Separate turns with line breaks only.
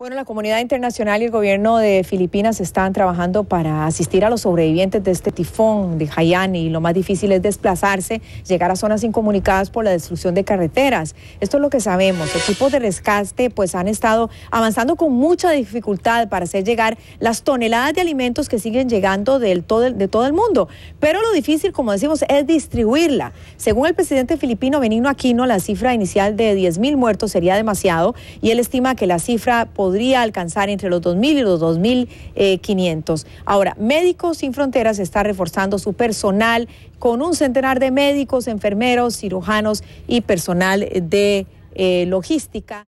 Bueno, la comunidad internacional y el gobierno de Filipinas están trabajando para asistir a los sobrevivientes de este tifón de y Lo más difícil es desplazarse, llegar a zonas incomunicadas por la destrucción de carreteras. Esto es lo que sabemos. Equipos de rescate pues han estado avanzando con mucha dificultad para hacer llegar las toneladas de alimentos que siguen llegando del todo, de todo el mundo. Pero lo difícil, como decimos, es distribuirla. Según el presidente filipino Benigno Aquino, la cifra inicial de 10.000 muertos sería demasiado y él estima que la cifra podría alcanzar entre los 2.000 y los 2.500. Eh, Ahora, Médicos Sin Fronteras está reforzando su personal con un centenar de médicos, enfermeros, cirujanos y personal de eh, logística.